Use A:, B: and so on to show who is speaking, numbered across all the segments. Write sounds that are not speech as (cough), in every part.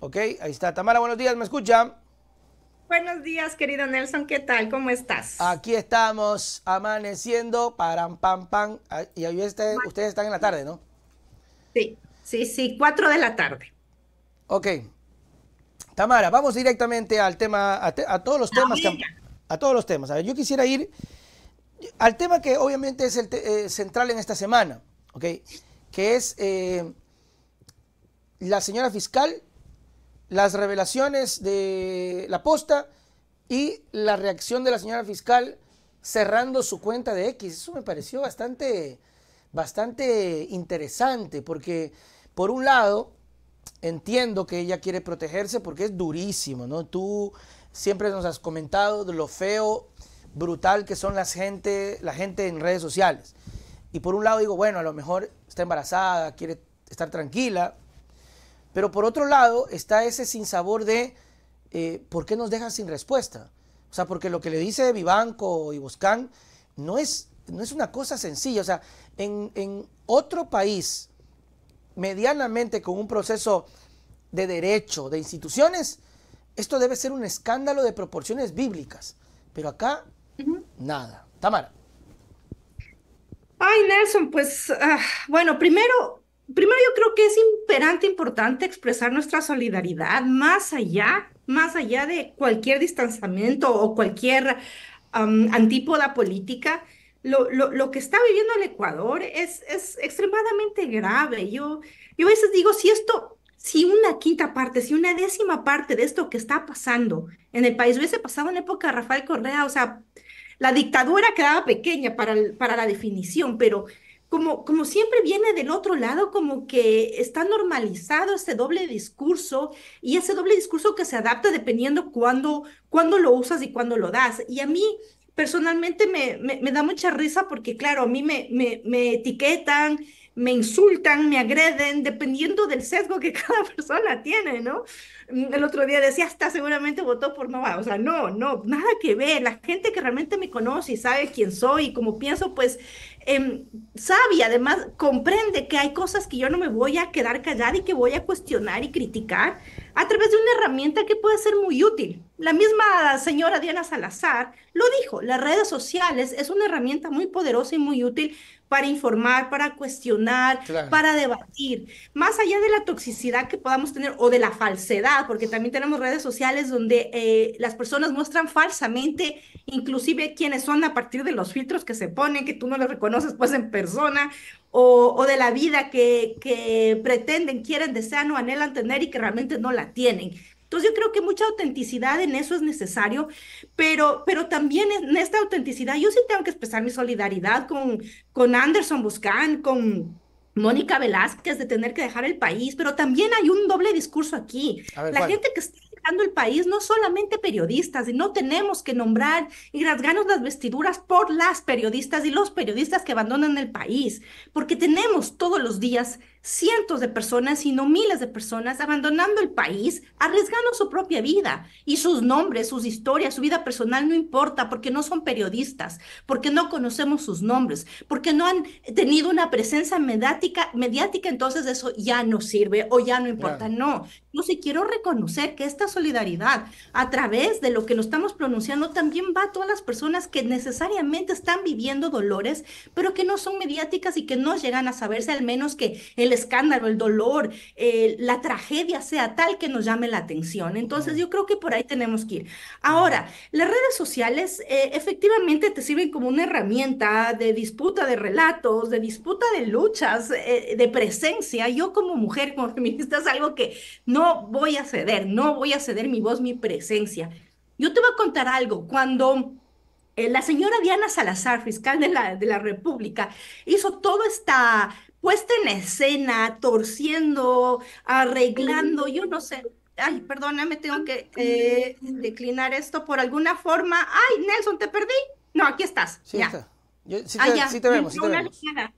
A: Ok, ahí está. Tamara, buenos días, ¿me escucha? Buenos días, querido Nelson, ¿qué tal? ¿Cómo estás? Aquí estamos, amaneciendo, param, pam, pam. Ah, y ahí este, ustedes están en la tarde, ¿no? Sí, sí, sí, cuatro de la tarde. Ok. Tamara, vamos directamente al tema, a, todos los temas. a todos los temas. A ver, yo quisiera ir al tema que obviamente es el eh, central en esta semana, ¿ok? Que es eh, la señora fiscal las revelaciones de la posta y la reacción de la señora fiscal cerrando su cuenta de X. Eso me pareció bastante, bastante interesante porque, por un lado, entiendo que ella quiere protegerse porque es durísimo, ¿no? Tú siempre nos has comentado de lo feo, brutal que son las gente, la gente en redes sociales. Y por un lado digo, bueno, a lo mejor está embarazada, quiere estar tranquila, pero por otro lado está ese sinsabor de eh, por qué nos dejan sin respuesta. O sea, porque lo que le dice Vivanco y Buscán no es, no es una cosa sencilla. O sea, en, otro país medianamente con un proceso de derecho, de instituciones, esto debe ser un escándalo de proporciones bíblicas.
B: Pero acá, nada. Tamara. Ay, Nelson, pues ah, bueno, primero primero yo creo que es imperante importante expresar nuestra solidaridad más allá, más allá de cualquier distanciamiento o cualquier um, antípoda política. Lo, que está viviendo el Ecuador es, es extremadamente grave. Yo, yo a veces digo, si esto, si una quinta parte, si una décima parte de esto que está pasando en el país hubiese pasado en época de Rafael Correa, o sea, la dictadura quedaba pequeña para, para la definición, pero como, como siempre viene del otro lado, como que está normalizado ese doble discurso y ese doble discurso que se adapta dependiendo cuándo, cuándo lo usas y cuándo lo das. Y a mí personalmente me, me, da mucha risa porque, claro, a mí me, me, me etiquetan, me insultan, me agreden, dependiendo del sesgo que (laughs) cada persona tiene, ¿no? Mm, el otro día decía, hasta seguramente votó por Nova. O sea, no, no, nada que ver. La gente que realmente me conoce y sabe quién soy y cómo pienso, pues Em, sabe y además comprende que hay cosas que yo no me voy a quedar callada y que voy a cuestionar y criticar a través de una herramienta que puede ser muy útil. La misma señora Diana Salazar lo dijo, las redes sociales es una herramienta muy poderosa y muy útil para informar, para cuestionar, para debatir, más allá de la toxicidad que podamos tener o de la falsedad, porque también tenemos redes sociales donde eh, las personas muestran falsamente, inclusive quienes son a partir de los filtros que se ponen, que tú no los reconoces pues en persona, o, de la vida que, que pretenden, quieren, desean o anhelan tener y que realmente no la tienen. Entonces yo creo que mucha autenticidad en eso es necesario, pero, pero también en esta autenticidad yo sí tengo que expresar mi solidaridad con, con Anderson Buscán, con... Mónica Velázquez de tener que dejar el país, pero también hay un doble discurso aquí. la gente que está dejando el país, no solamente periodistas, y no tenemos que nombrar y rasgarnos las vestiduras por las periodistas y los periodistas que abandonan el país, porque tenemos todos los días cientos de personas, sino miles de personas, abandonando el país, arriesgando su propia vida y sus nombres, sus historias, su vida personal no importa porque no son periodistas, porque no conocemos sus nombres, porque no han tenido una presencia mediática, mediática entonces eso ya no sirve o ya no importa. No, yo sí quiero reconocer que esta solidaridad a través de lo que nos estamos pronunciando también va a todas las personas que necesariamente están viviendo dolores, pero que no son mediáticas y que no llegan a saberse al menos que el escándalo, el dolor, la tragedia sea tal que nos llame la atención. Entonces yo creo que por ahí tenemos que ir. Ahora, las redes sociales eh, efectivamente te sirven como una herramienta de disputa de relatos, de disputa de luchas, eh, de presencia. Yo como mujer, como feminista, es algo que no voy a ceder, no voy a ceder mi voz, mi presencia. Yo te voy a contar algo. Cuando eh, la señora Diana Salazar, fiscal de la, de la República, hizo toda esta puesta en escena, torciendo, arreglando, yo no sé. Ay, perdóname, tengo que eh, declinar esto por alguna forma. Ay, Nelson, te perdí. No, aquí estás. Sí, ya. sí, vemos. sí una llamada.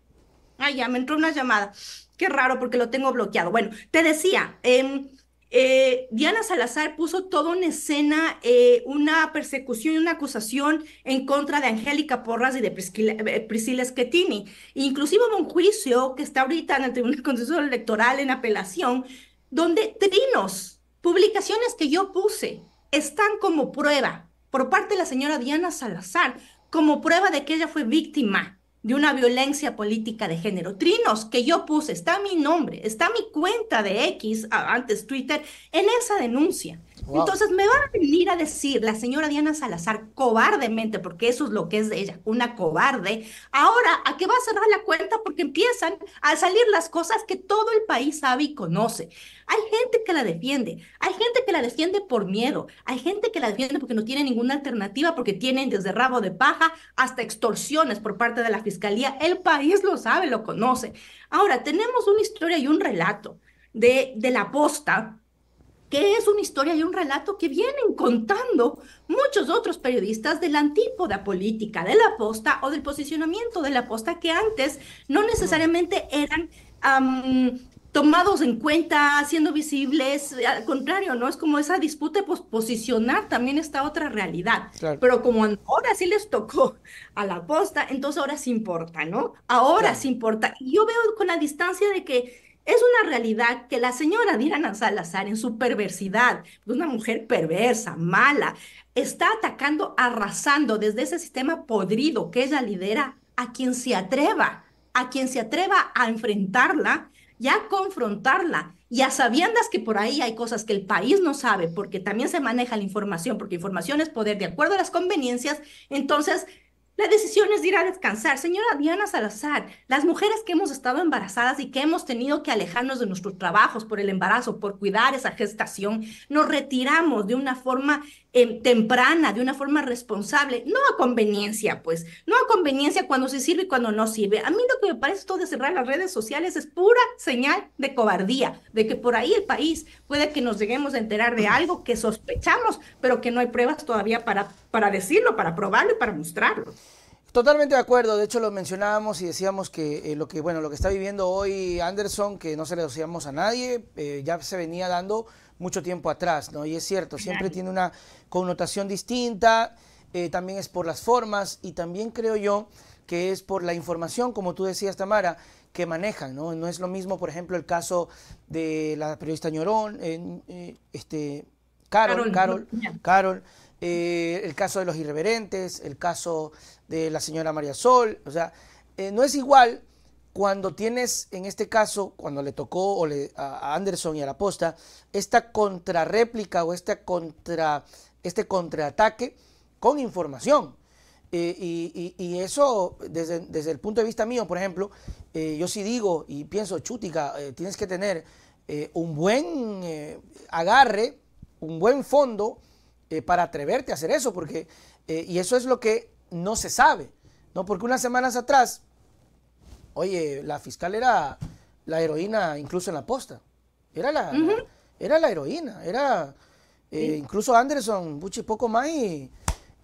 B: ya, me entró una llamada. Qué raro porque lo tengo bloqueado. Bueno, te decía, eh, eh, Diana Salazar puso toda una escena, eh, una persecución y una acusación en contra de Angélica Porras y de Priscila, eh, Priscila Schettini. Inclusive hubo un juicio que está ahorita en el Tribunal Constitucional Electoral en apelación, donde trinos, publicaciones que yo puse, están como prueba por parte de la señora Diana Salazar, como prueba de que ella fue víctima de una violencia política de género. Trinos que yo puse, está mi nombre, está mi cuenta de X, antes Twitter, en esa denuncia. Entonces me va a venir a decir la señora Diana Salazar cobardemente, porque eso es lo que es de ella, una cobarde, ahora a qué va a cerrar la cuenta porque empiezan a salir las cosas que todo el país sabe y conoce. Hay gente que la defiende, hay gente que la defiende por miedo, hay gente que la defiende porque no tiene ninguna alternativa, porque tienen desde rabo de paja hasta extorsiones por parte de la fiscalía. El país lo sabe, lo conoce. Ahora, tenemos una historia y un relato de, de la posta que es una historia y un relato que vienen contando muchos otros periodistas de la antípoda política de la posta o del posicionamiento de la posta que antes no necesariamente eran tomados en cuenta, siendo visibles, al contrario, ¿no? Es como esa disputa de posicionar también esta otra realidad. Pero como ahora sí les tocó a la posta, entonces ahora sí importa, ¿no? Ahora sí importa. yo veo con la distancia de que es una realidad que la señora Diana Salazar en su perversidad, una mujer perversa, mala, está atacando, arrasando desde ese sistema podrido que ella lidera a quien se atreva, a quien se atreva a enfrentarla y a confrontarla. ya a sabiendas que por ahí hay cosas que el país no sabe, porque también se maneja la información, porque información es poder, de acuerdo a las conveniencias, entonces la decisión es ir a descansar. Señora Diana Salazar, las mujeres que hemos estado embarazadas y que hemos tenido que alejarnos de nuestros trabajos por el embarazo, por cuidar esa gestación, nos retiramos de una forma Em, temprana, de una forma responsable, no a conveniencia, pues, no a conveniencia cuando se sirve y cuando no sirve. A mí lo que me parece todo de cerrar las redes sociales es pura señal de cobardía, de que por ahí el país puede que nos lleguemos a enterar de algo que sospechamos, pero que no hay pruebas todavía para, para decirlo, para probarlo y para mostrarlo.
A: Totalmente de acuerdo, de hecho lo mencionábamos y decíamos que eh, lo que bueno, lo que está viviendo hoy Anderson, que no se le decíamos a nadie, eh, ya se venía dando mucho tiempo atrás, ¿no? Y es cierto, siempre tiene una connotación distinta, eh, también es por las formas y también creo yo que es por la información, como tú decías, Tamara, que manejan, ¿no? No es lo mismo, por ejemplo, el caso de la periodista Ñorón, eh, eh, este, Carol, Carol, Carol, Carol el caso de los irreverentes, el caso de la señora María Sol, o sea, no es igual cuando tienes, en este caso, cuando le tocó o a Anderson y a la posta, esta contrarréplica o esta contra, este contraataque con información. Eh, y, eso, desde, el punto de vista mío, por ejemplo, eh, yo sí digo y pienso, Chútica, eh, tienes que tener un buen agarre, un buen fondo para atreverte a hacer eso, porque, y eso es lo que no se sabe, ¿no? Porque unas semanas atrás Oye, la fiscal era la heroína incluso en la posta. Era la, era la heroína. Era eh, incluso Anderson, mucho y poco más y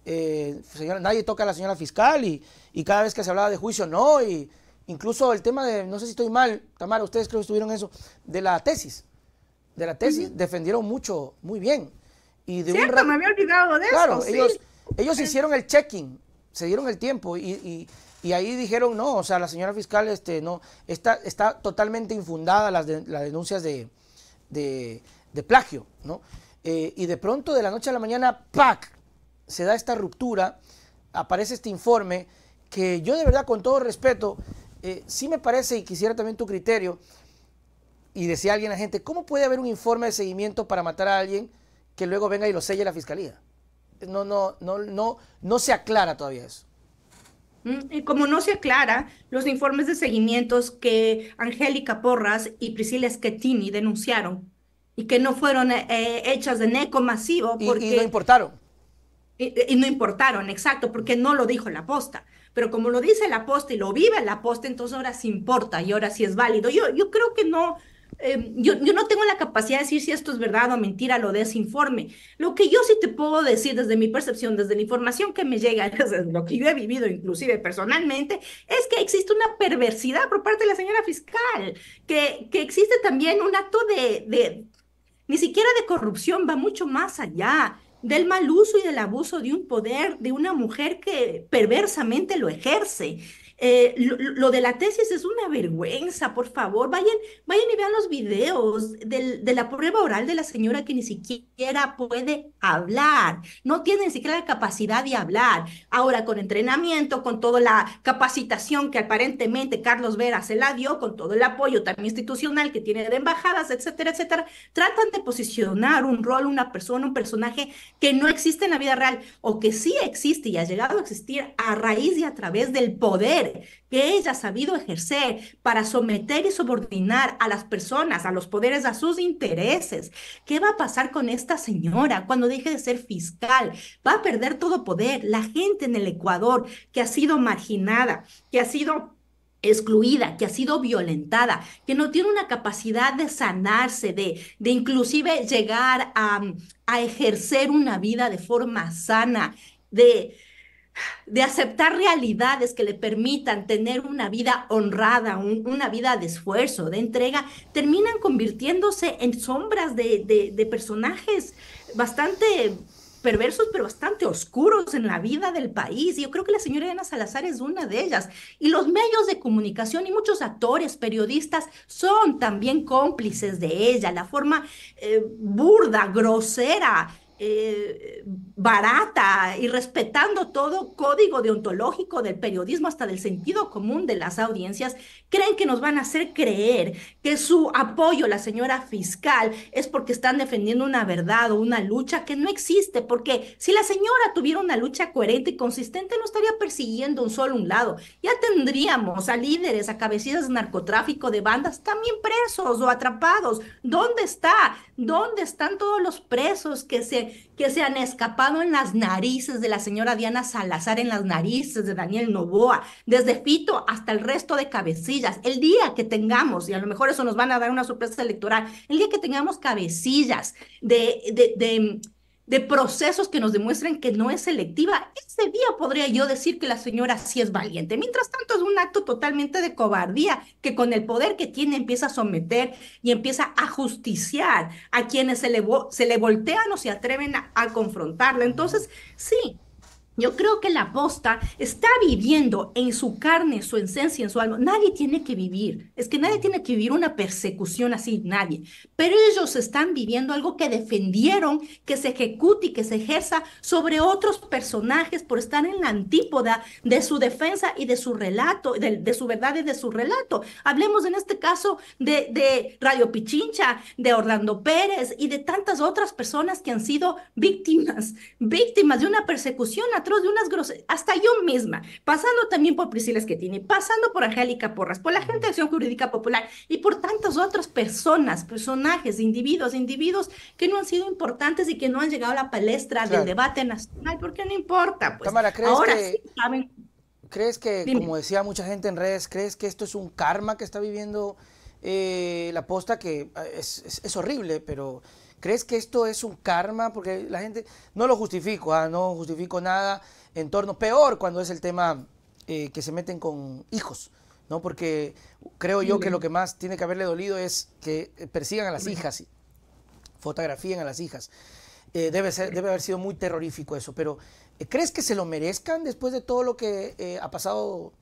A: eh, nadie toca a la señora fiscal y, y, cada vez que se hablaba de juicio no. Y incluso el tema de, no sé si estoy mal, Tamara, ustedes creo que estuvieron eso, de la tesis. De la tesis defendieron mucho, muy bien. Y de Cierto, me había olvidado de eso. Claro, ellos, ellos eh. hicieron el checking, se dieron el tiempo y y ahí dijeron, no, o sea, la señora fiscal este, no, está, está totalmente infundada las, las denuncias de, de, plagio, ¿no? Eh, y de pronto, de la noche a la mañana, ¡pac! Se da esta ruptura, aparece este informe, que yo de verdad, con todo respeto, eh, sí me parece, y quisiera también tu criterio, y decía alguien a la gente, ¿cómo puede haber un informe de seguimiento para matar a alguien que luego venga y lo selle la fiscalía? No, no, no, no, no se
B: aclara todavía eso. Mm, y como no se aclara, los informes de seguimientos que Angélica Porras y Priscila Schettini denunciaron y que no fueron eh, eh, hechas de eco masivo porque... Y, no importaron. Y, no importaron, exacto, porque no lo dijo la posta. Pero como lo dice la posta y lo vive la posta, entonces ahora sí importa y ahora sí es válido. Yo, yo creo que no, eh, yo, no tengo la capacidad de decir si esto es verdad o mentira, lo de ese informe. Lo que yo sí te puedo decir desde mi percepción, desde la información que me llega, (laughs) desde lo que yo he vivido inclusive personalmente, es que existe una perversidad por parte de la señora fiscal, que, que existe también un acto de, de, ni siquiera de corrupción, va mucho más allá del mal uso y del abuso de un poder de una mujer que perversamente lo ejerce. Eh, lo, de la tesis es una vergüenza, por favor, vayan, vayan y vean los videos de la prueba oral de la señora que ni siquiera puede hablar, no tiene ni siquiera la capacidad de hablar. Ahora, con entrenamiento, con toda la capacitación que aparentemente Carlos Vera se la dio, con todo el apoyo también institucional que tiene de embajadas, etcétera, etcétera, tratan de posicionar un rol, una persona, un personaje que no existe en la vida real o que sí existe y ha llegado a existir a raíz y a través del poder que ella ha sabido ejercer para someter y subordinar a las personas, a los poderes, a sus intereses. ¿Qué va a pasar con esta señora cuando deje de ser fiscal? Va a perder todo poder. La gente en el Ecuador que ha sido marginada, que ha sido excluida, que ha sido violentada, que no tiene una capacidad de sanarse, de, de inclusive llegar a, a ejercer una vida de forma sana, de, de aceptar realidades que le permitan tener una vida honrada, una vida de esfuerzo, de entrega, terminan convirtiéndose en sombras de, personajes bastante perversos, pero bastante oscuros en la vida del país. Y yo creo que la señora Ana Salazar es una de ellas. Y los medios de comunicación y muchos actores, periodistas, son también cómplices de ella. La forma eh, burda, grosera, eh, barata y respetando todo código deontológico del periodismo hasta del sentido común de las audiencias, creen que nos van a hacer creer que su apoyo la señora fiscal es porque están defendiendo una verdad o una lucha que no existe, porque si la señora tuviera una lucha coherente y consistente no estaría persiguiendo un solo un lado, ya tendríamos a líderes, a cabecillas de narcotráfico, de bandas también presos o atrapados. ¿Dónde está? ¿Dónde están todos los presos que se que se han escapado en las narices de la señora Diana Salazar, en las narices de Daniel Novoa, desde Fito hasta el resto de cabecillas. El día que tengamos, y a lo mejor eso nos van a dar una sorpresa electoral, el día que tengamos cabecillas de, de de procesos que nos demuestren que no es selectiva, ese día podría yo decir que la señora sí es valiente. Mientras tanto, es un acto totalmente de cobardía que con el poder que tiene empieza a someter y empieza a justiciar a quienes se le, se le voltean o se atreven a, a confrontarla. Entonces, sí, yo creo que la bosta está viviendo en su carne, su esencia, en su alma. Nadie tiene que vivir. Es que nadie tiene que vivir una persecución así, nadie. Pero ellos están viviendo algo que defendieron, que se ejecute y que se ejerza sobre otros personajes por estar en la antípoda de su defensa y de su relato, de, su verdad y de su relato. Hablemos en este caso de, de Radio Pichincha, de Orlando Pérez y de tantas otras personas que han sido víctimas, víctimas de una persecución a de unas groserías, hasta yo misma, pasando también por Priscila Esquetini, pasando por Angélica Porras, por la gente de Acción Jurídica Popular y por tantas otras personas, personajes, individuos, individuos que no han sido importantes y que no han llegado a la palestra del debate nacional, porque no importa, pues ¿crees ahora que...
A: ¿Crees que, como decía mucha gente en redes, crees que esto es un karma que está viviendo eh, la posta? Que ah, es horrible, pero ¿Crees que esto es un karma? Porque la gente, no lo justifico, ah, no justifico nada en torno, peor cuando es el tema eh, que se meten con hijos, ¿no? Porque creo yo que lo que más tiene que haberle dolido es que persigan a las hijas, fotografíen a las hijas. Eh, debe, haber sido muy terrorífico eso, pero eh, ¿crees que se lo merezcan después de todo lo que ha pasado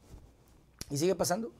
A: y sigue pasando?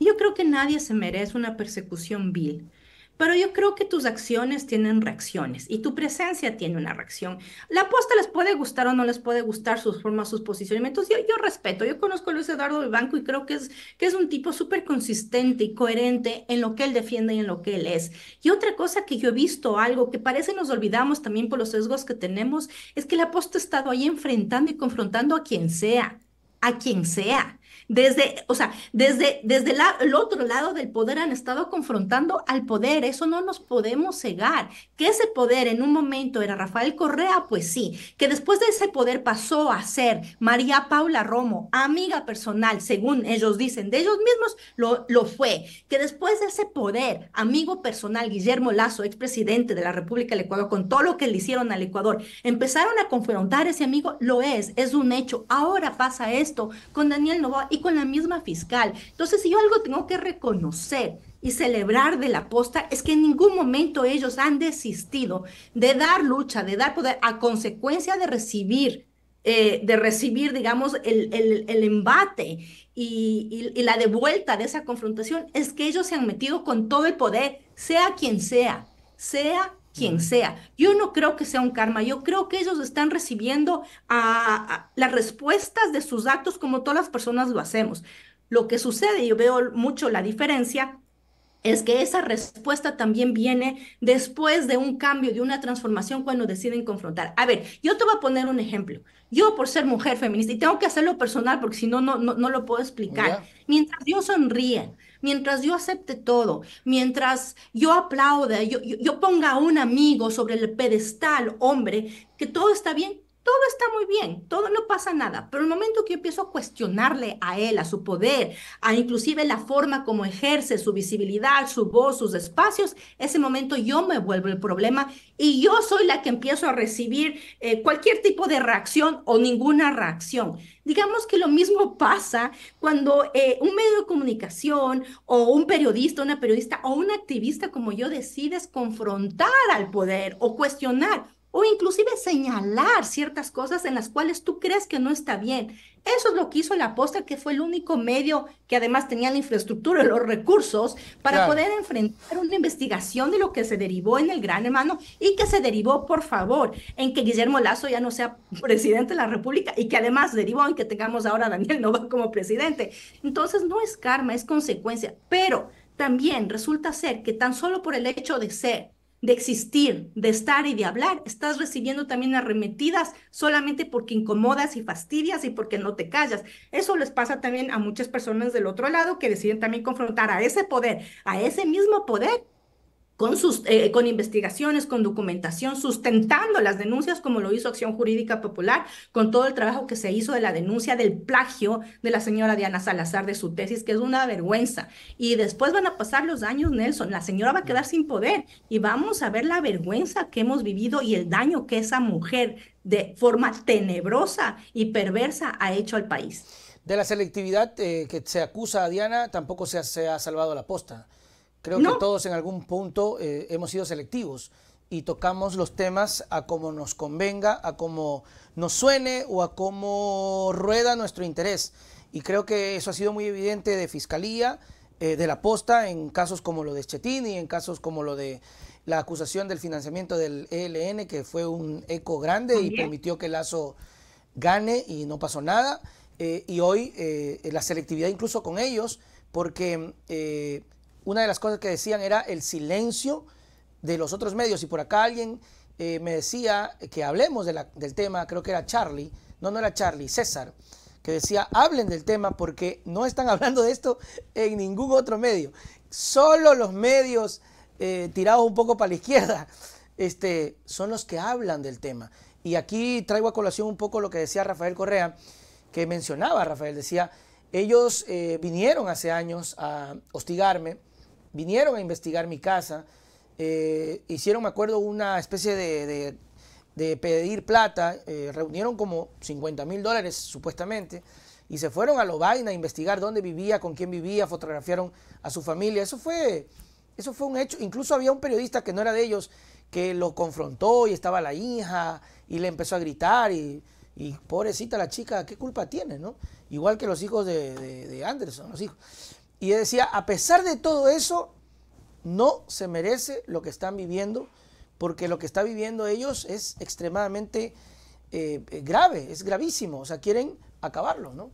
B: Yo creo que nadie se merece una persecución vil. Pero yo creo que tus acciones tienen reacciones y tu presencia tiene una reacción. La apuesta les puede gustar o no les puede gustar sus formas, sus posicionamientos. Yo, yo respeto, yo conozco a Luis Eduardo del Banco y creo que es, que es un tipo súper consistente y coherente en lo que él defiende y en lo que él es. Y otra cosa que yo he visto, algo que parece nos olvidamos también por los sesgos que tenemos, es que la apuesta ha estado ahí enfrentando y confrontando a quien sea, a quien sea desde, o sea, desde, desde el otro lado del poder han estado confrontando al poder. Eso no nos podemos cegar. Que ese poder en un momento era Rafael Correa, pues sí. Que después de ese poder pasó a ser María Paula Romo, amiga personal, según ellos dicen, de ellos mismos lo, lo fue. Que después de ese poder, amigo personal, Guillermo Lazo, expresidente de la República del Ecuador, con todo lo que le hicieron al Ecuador, empezaron a confrontar a ese amigo, lo es, es un hecho. Ahora pasa esto con Daniel Novoa y con la misma fiscal. Entonces, si yo algo tengo que reconocer y celebrar de la posta es que en ningún momento ellos han desistido de dar lucha, de dar poder a consecuencia de recibir eh, de recibir, digamos, el, embate y, y, la devuelta de esa confrontación, es que ellos se han metido con todo el poder, sea quien sea, sea quien sea. Yo no creo que sea un karma, yo creo que ellos están recibiendo las respuestas de sus actos como todas las personas lo hacemos. Lo que sucede, yo veo mucho la diferencia, es que esa respuesta también viene después de un cambio, de una transformación cuando deciden confrontar. A ver, yo te voy a poner un ejemplo. Yo por ser mujer feminista, y tengo que hacerlo personal porque si no, no, no, lo puedo explicar. Mientras yo sonríe, mientras yo acepte todo, mientras yo aplaude, yo, ponga a un amigo sobre el pedestal, hombre, que todo está bien, todo está muy bien, todo no pasa nada, pero el momento que empiezo a cuestionarle a él, a su poder, a inclusive la forma como ejerce su visibilidad, su voz, sus espacios, ese momento yo me vuelvo el problema y yo soy la que empiezo a recibir eh, cualquier tipo de reacción o ninguna reacción. Digamos que lo mismo pasa cuando eh, un medio de comunicación o un periodista, una periodista o un activista como yo decides confrontar al poder o cuestionar o inclusive señalar ciertas cosas en las cuales tú crees que no está bien. Eso es lo que hizo el apóstol, que fue el único medio que además tenía la infraestructura y los recursos para poder enfrentar una investigación de lo que se derivó en el Gran Hermano y que se derivó, por favor, en que Guillermo Lazo ya no sea (laughs) presidente de la República y que además derivó en que tengamos ahora a Daniel Nova como presidente. Entonces no es karma, es consecuencia, pero también resulta ser que tan solo por el hecho de ser de existir, de estar y de hablar, estás recibiendo también arremetidas solamente porque incomodas y fastidias y porque no te callas. Eso les pasa también a muchas personas del otro lado que deciden también confrontar a ese poder, a ese mismo poder con, sus, eh, con investigaciones, con documentación, sustentando las denuncias como lo hizo Acción Jurídica Popular, con todo el trabajo que se hizo de la denuncia del plagio de la señora Diana Salazar de su tesis, que es una vergüenza. Y después van a pasar los años, Nelson, la señora va a quedar sin poder y vamos a ver la vergüenza que hemos vivido y el daño que esa mujer de forma tenebrosa y perversa ha hecho al país. De la
A: selectividad eh, que se acusa a Diana, tampoco se ha salvado la posta. Creo que todos en algún punto eh, hemos sido selectivos y tocamos los temas a como nos convenga, a como nos suene o a como rueda nuestro interés. Y creo que eso ha sido muy evidente de Fiscalía, eh, de la Posta, en casos como lo de y en casos como lo de la acusación del financiamiento del ELN, que fue un eco grande y permitió que Lazo gane y no pasó nada. Eh, y hoy la selectividad incluso con ellos, porque una de las cosas que decían era el silencio de los otros medios. Y por acá alguien eh, me decía que hablemos del tema, creo que era Charlie, no, no era Charlie, César, que decía, hablen del tema porque no están (laughs) hablando de esto en ningún otro medio. Solo los medios eh, tirados un poco para la izquierda este, son los que hablan del tema. Y aquí traigo a colación un poco lo que decía Rafael Correa, que mencionaba Rafael, decía, ellos eh, vinieron hace años a hostigarme, vinieron a investigar mi casa, eh, hicieron, me acuerdo, una especie de, pedir plata, eh, reunieron como 50 mil dólares supuestamente, y se fueron a Lobaina a investigar dónde vivía, con quién vivía, fotografiaron a su familia. Eso fue, eso fue un hecho. Incluso había un periodista que no era de ellos que lo confrontó y estaba la hija y le empezó a gritar y, pobrecita la chica, ¿qué culpa tiene? ¿no? Igual que los hijos de, de Anderson, los hijos. Y decía, a pesar de todo eso, no se merece lo que están viviendo, porque lo que está viviendo ellos es extremadamente eh, eh, grave, es gravísimo, o sea, quieren
B: acabarlo, ¿no?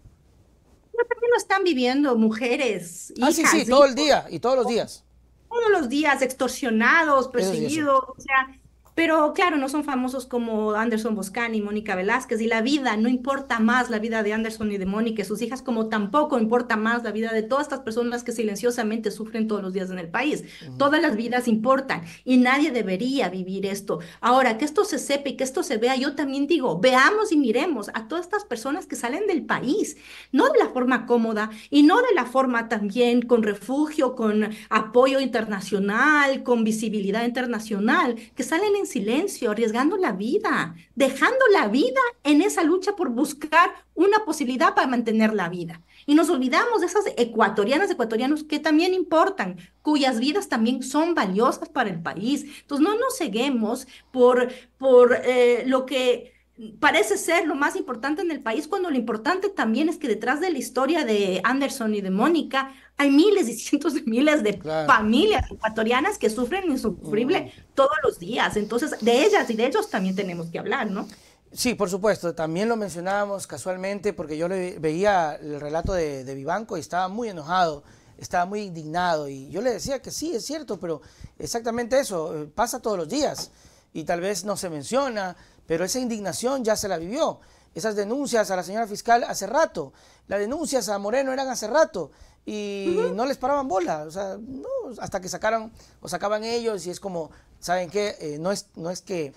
B: Pero también lo están viviendo mujeres. Hijas, ah, sí, sí, todo el día y todos los días. Todos los días, extorsionados, perseguidos, o sea, pero claro, no son famosos como Anderson Boscani y Mónica Velázquez y la vida, no importa más la vida de Anderson y de Mónica y sus hijas, como tampoco importa más la vida de todas estas personas que silenciosamente sufren todos los días en el país. Todas las vidas importan y nadie debería vivir esto. Ahora, que esto se sepa y que esto se vea, yo también digo, veamos y miremos a todas estas personas que salen del país, no de la forma cómoda y no de la forma también con refugio, con apoyo internacional, con visibilidad internacional, que salen en silencio, arriesgando la vida, dejando la vida en esa lucha por buscar una posibilidad para mantener la vida. Y nos olvidamos de esas ecuatorianas, ecuatorianos que también importan, cuyas vidas también son valiosas para el país. Entonces, no nos ceguemos por, por eh, lo que parece ser lo más importante en el país, cuando lo importante también es que detrás de la historia de Anderson y de Mónica hay miles y cientos de miles de familias ecuatorianas que sufren insufrible mm. todos los días. Entonces, de ellas y de ellos también tenemos que hablar, ¿no? Sí, por supuesto. También lo mencionábamos casualmente
A: porque yo le veía el relato de, de Vivanco y estaba muy enojado, estaba muy indignado y yo le decía que sí, es cierto, pero exactamente eso, eh, pasa todos los días y tal vez no se menciona, pero esa indignación ya se la vivió. Esas denuncias a la señora fiscal hace rato, las denuncias a Moreno eran hace rato y no les paraban bola, o sea, no, hasta que sacaron, o sacaban ellos y es como, ¿saben qué? Eh, no, es, no es que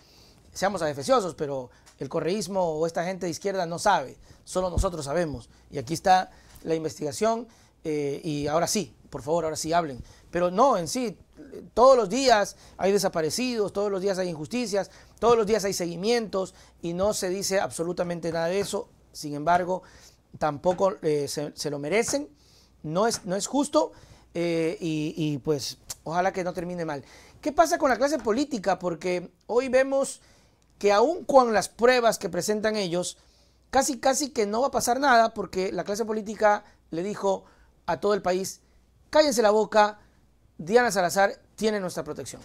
A: seamos adefesiosos, pero el correísmo o esta gente de izquierda no sabe, solo nosotros sabemos. Y aquí está la investigación eh, y ahora sí, por favor, ahora sí hablen. Pero no, en sí, todos los días hay desaparecidos, todos los días hay injusticias, todos los días hay seguimientos y no se dice absolutamente nada de eso. Sin embargo, tampoco eh, se lo merecen no es, no es justo eh, y, y, pues ojalá que no termine mal. ¿Qué pasa con la clase política? Porque hoy vemos que aun con las pruebas que presentan ellos, casi casi que no va a pasar nada porque la clase política le dijo a todo el país, cállense la boca,
B: Diana Salazar tiene nuestra protección.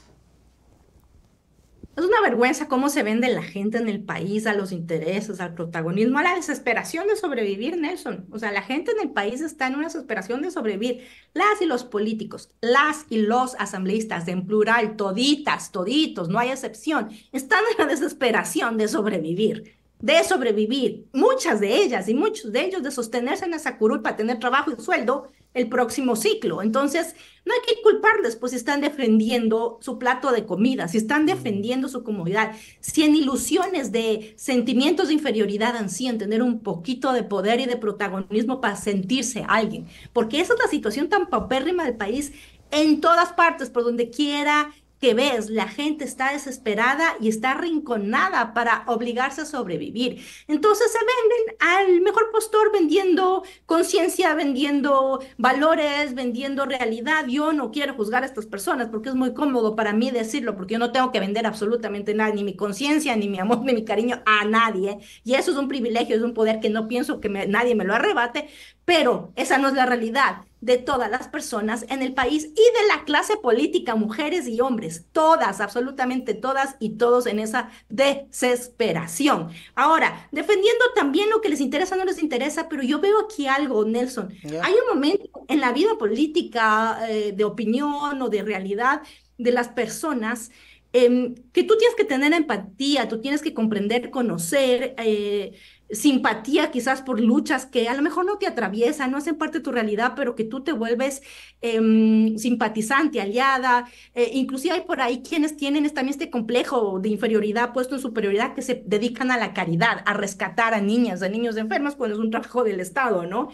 B: Es una vergüenza cómo se vende la gente en el país a los intereses, al protagonismo, a la desesperación de sobrevivir, Nelson. O sea, la gente en el país está en una desesperación de sobrevivir. Las y los políticos, las y los asambleístas, en plural, toditas, toditos, no hay excepción, están en la desesperación de sobrevivir, de sobrevivir. Muchas de ellas y muchos de ellos de sostenerse en esa curul para tener trabajo y sueldo el próximo ciclo. Entonces, no hay que culparles, pues si están defendiendo su plato de comida, si están defendiendo su comodidad, si en ilusiones de sentimientos de inferioridad en tener un poquito de poder y de protagonismo para sentirse alguien, porque esa es la situación tan paupérrima del país en todas partes, por donde quiera que ves, la gente está desesperada y está arrinconada para obligarse a sobrevivir. Entonces se venden al mejor postor vendiendo conciencia, vendiendo valores, vendiendo realidad. Yo no quiero juzgar a estas personas porque es muy cómodo para mí decirlo, porque yo no tengo que vender absolutamente nada, ni mi conciencia, ni mi amor, ni mi cariño a nadie. Y eso es un privilegio, es un poder que no pienso que nadie me lo arrebate, pero esa no es la realidad de todas las personas en el país y de la clase política, mujeres y hombres, todas, absolutamente todas y todos en esa desesperación. Ahora, defendiendo también lo que les interesa, no les interesa, pero yo veo aquí algo, Nelson. Hay un momento en la vida política, eh, de opinión o de realidad de las personas, em, que tú tienes que tener empatía, tú tienes que comprender, conocer. Eh, simpatía quizás por luchas que a lo mejor no te atraviesan, no hacen parte de tu realidad, pero que tú te vuelves em, simpatizante, aliada. Eh, inclusive hay por ahí quienes tienen este, también este complejo de inferioridad puesto en superioridad que se dedican a la caridad, a rescatar a niñas, a niños enfermos, cuando es un trabajo del Estado, ¿no?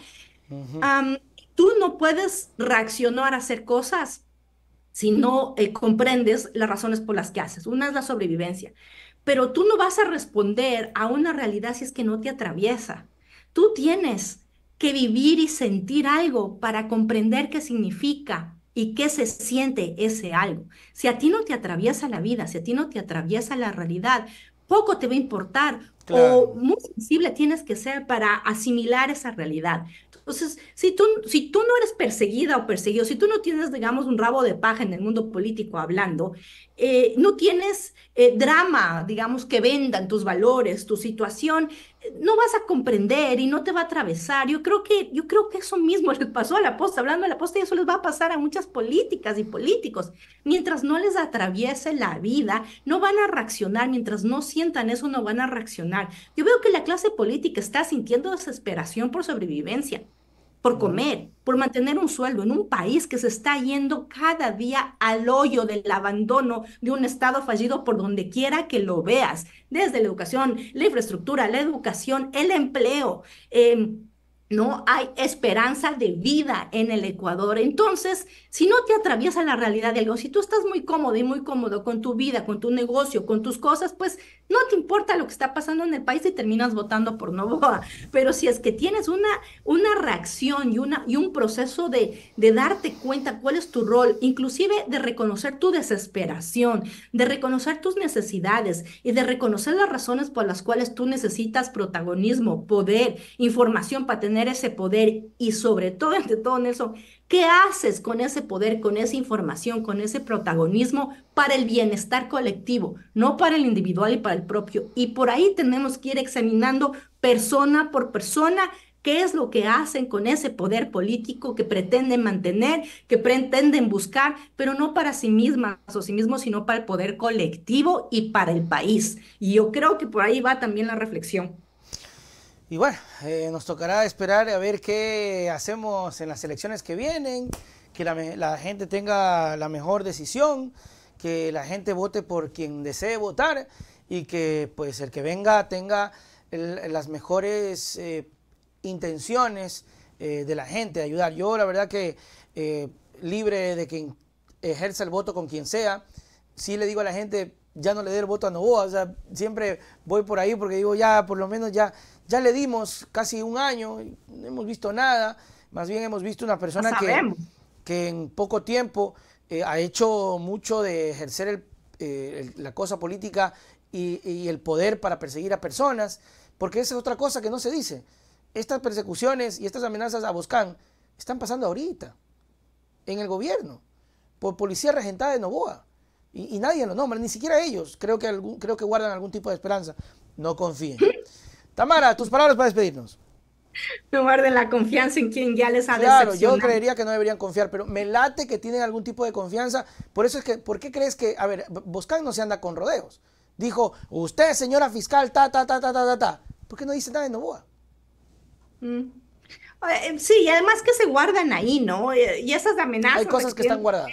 B: tú no puedes reaccionar a hacer cosas si no eh, comprendes las razones por las que haces. Una es la sobrevivencia pero tú no vas a responder a una realidad si es que no te atraviesa. Tú tienes que vivir y sentir algo para comprender qué significa y qué se siente ese algo. Si a ti no te atraviesa la vida, si a ti no te atraviesa la realidad, poco te va a importar o muy sensible tienes que ser para asimilar esa realidad. Entonces, si tú, si tú no eres perseguida o perseguido, si tú no tienes, digamos, un rabo de paja en el mundo político hablando, eh, no tienes eh, drama, digamos, que vendan tus valores, tu situación, eh, no vas a comprender y no te va a atravesar. Yo creo que, yo creo que eso mismo (laughs) les pasó a la posta, hablando de la posta, y eso les va a pasar a muchas políticas y políticos. Mientras no les atraviese la vida, no van a reaccionar, mientras no sientan eso, no van a reaccionar. Yo veo que la clase política está sintiendo desesperación por sobrevivencia por comer, por mantener un sueldo en un país que se está yendo cada día al hoyo del abandono de un Estado fallido por donde quiera que lo veas, desde la educación, la infraestructura, la educación, el empleo. Em, no hay esperanza de vida en el Ecuador. Entonces, si no te atraviesa la realidad de algo, si tú estás muy cómodo y muy cómodo con tu vida, con tu negocio, con tus cosas, pues no te importa lo que está pasando en el país y terminas votando por Novoa. (laughs) Pero si es que tienes una, una reacción y, una, y un proceso de, de darte cuenta cuál es tu rol, inclusive de reconocer tu desesperación, de reconocer tus necesidades y de reconocer las razones por las cuales tú necesitas protagonismo, poder, información para tener ese poder y sobre todo, entre todo, eso. ¿Qué haces con ese poder, con esa información, con ese protagonismo para el bienestar colectivo, no para el individual y para el propio? Y por ahí tenemos que ir examinando persona por persona qué es lo que hacen con ese poder político que pretenden mantener, que pretenden buscar, pero no para sí mismas o sí mismos, sino para el poder colectivo y para el país. Y yo creo que por ahí va también la reflexión.
A: Y bueno, eh, nos tocará esperar a ver qué hacemos en las elecciones que vienen, que la, gente tenga la mejor decisión, que la gente vote por quien desee votar y que pues, el que venga tenga las mejores eh, intenciones eh, de la gente de ayudar. Yo la verdad que libre de quien ejerza el voto con quien sea, sí le digo a la gente, ya no le dé el voto a Novoa. O sea, siempre voy por ahí porque digo, ya por lo menos ya, ya le dimos casi un año, no hemos visto nada, más bien hemos visto una persona que, en poco tiempo eh, ha hecho mucho de ejercer eh, la cosa política y, y el poder para perseguir a personas, porque esa es otra cosa que no se dice. Estas persecuciones y estas amenazas a Boscán están pasando ahorita, en el gobierno, por policía regentada de Novoa. Y, nadie lo nombra, ni siquiera ellos. Creo que, algún, creo que guardan algún tipo de esperanza. No confíen. Tamara, tus palabras para despedirnos.
B: No guarden la confianza en quien ya les ha Claro, yo creería
A: que no deberían confiar, pero me late que tienen algún tipo de confianza. Por eso es que, ¿por qué crees que, a ver, Boscán no se anda con rodeos? Dijo, usted, señora fiscal, ta, ta, ta, ta, ta, ta, ta. ¿Por qué no dice nada de Novoa?
B: Mm. Eh, sí, y además que se guardan ahí, ¿no? Eh, y esas amenazas. Hay cosas que están guardadas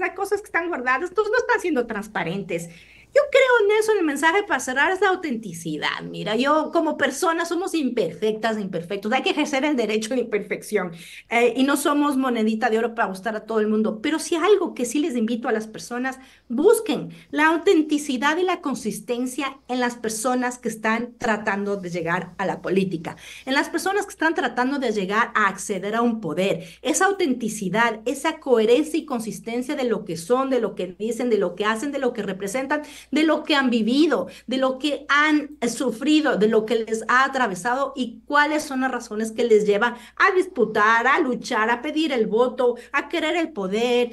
B: hay cosas que están guardadas, entonces no están siendo transparentes. Yo creo en eso, en el mensaje para cerrar es la autenticidad. Mira, yo como persona somos imperfectas, imperfectos. Hay que ejercer el derecho la imperfección eh, y no somos monedita de oro para gustar a todo el mundo. Pero si algo que sí les invito a las personas, busquen la autenticidad y la consistencia en las personas que están tratando de llegar a la política, en las personas que están tratando de llegar a acceder a un poder. Esa autenticidad, esa coherencia y consistencia de lo que son, de lo que dicen, de lo que hacen, de lo que representan de lo que han vivido, de lo que han sufrido, de lo que les ha atravesado y cuáles son las razones que les llevan a disputar, a luchar, a pedir el voto, a querer el poder, eh,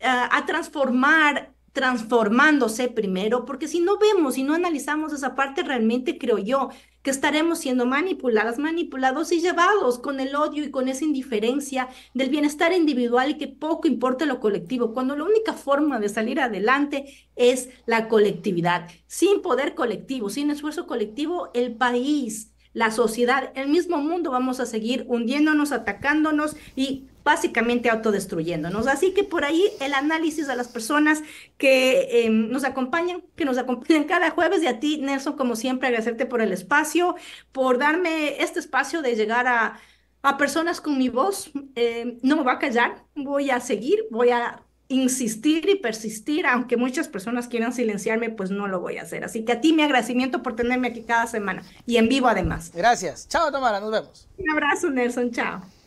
B: a transformar transformándose primero, porque si no vemos y si no analizamos esa parte, realmente creo yo que estaremos siendo manipuladas, manipulados y llevados con el odio y con esa indiferencia del bienestar individual y que poco importa lo colectivo, cuando la única forma de salir adelante es la colectividad. Sin poder colectivo, sin esfuerzo colectivo, el país la sociedad, el mismo mundo, vamos a seguir hundiéndonos, atacándonos y básicamente autodestruyéndonos. Así que por ahí el análisis a las personas que em, nos acompañan, que nos acompañan (laughs) cada jueves y a ti, Nelson, como siempre, agradecerte por el espacio, por darme este espacio de llegar a, personas con mi voz. Eh, no me va a callar, voy a seguir, voy a insistir y persistir, aunque muchas personas quieran silenciarme, pues no lo voy a hacer. Así que a ti mi agradecimiento por tenerme aquí cada semana y en vivo además. Gracias. Chao, Tamara, nos vemos. Un abrazo, Nelson. Chao.